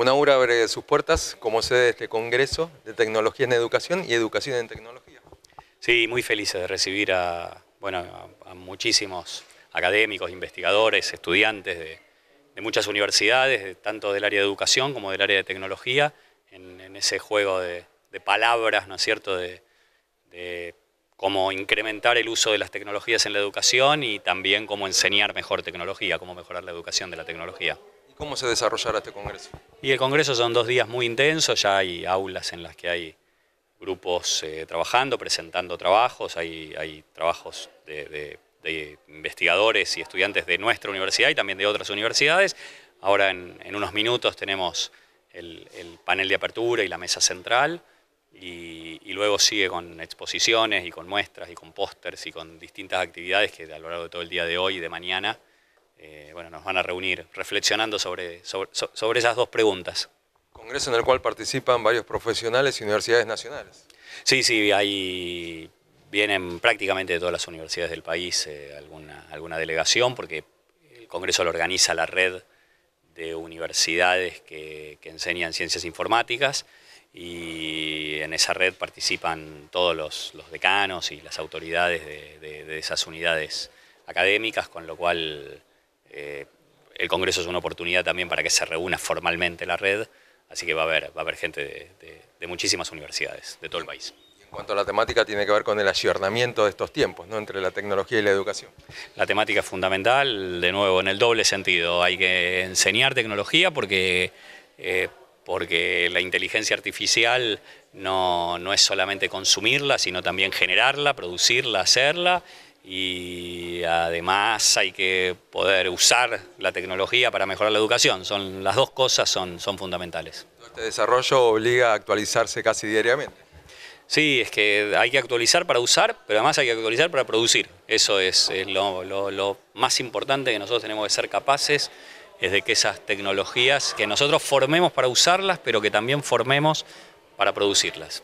Una hora abre sus puertas como sede de este Congreso de Tecnología en Educación y Educación en Tecnología. Sí, muy felices de recibir a, a, muchísimos académicos, investigadores, estudiantes de, muchas universidades, tanto del área de educación como del área de tecnología, en, ese juego de, palabras, ¿no es cierto?, de, cómo incrementar el uso de las tecnologías en la educación y también cómo enseñar mejor tecnología, cómo mejorar la educación de la tecnología. ¿Cómo se desarrollará este congreso? Y el congreso son dos días muy intensos, ya hay aulas en las que hay grupos eh, trabajando, presentando trabajos, hay, trabajos de, investigadores y estudiantes de nuestra universidad y también de otras universidades. Ahora en, unos minutos tenemos el, panel de apertura y la mesa central y, y, luego sigue con exposiciones y con muestras y con pósters y con distintas actividades que a lo largo de todo el día de hoy y de mañana eh, bueno, nos van a reunir reflexionando sobre, sobre, esas dos preguntas. Congreso en el cual participan varios profesionales y universidades nacionales. Sí, sí, ahí vienen prácticamente de todas las universidades del país eh, alguna, alguna delegación, porque el Congreso lo organiza la red de universidades que, enseñan ciencias informáticas y en esa red participan todos los, decanos y las autoridades de, de, esas unidades académicas, con lo cual eh, el Congreso es una oportunidad también para que se reúna formalmente la red, así que va a haber, va a haber gente de, muchísimas universidades de todo el país. en cuanto a la temática, tiene que ver con el ayornamiento de estos tiempos, ¿no? entre la tecnología y la educación. La temática es fundamental, de nuevo, en el doble sentido. Hay que enseñar tecnología porque... Eh, porque la inteligencia artificial no, es solamente consumirla, sino también generarla, producirla, hacerla y además hay que poder usar la tecnología para mejorar la educación. Son, las dos cosas son, son fundamentales. Este desarrollo obliga a actualizarse casi diariamente. Sí, es que hay que actualizar para usar, pero además hay que actualizar para producir. Eso es, lo, lo más importante que nosotros tenemos que ser capaces es de que esas tecnologías, que nosotros formemos para usarlas, pero que también formemos para producirlas.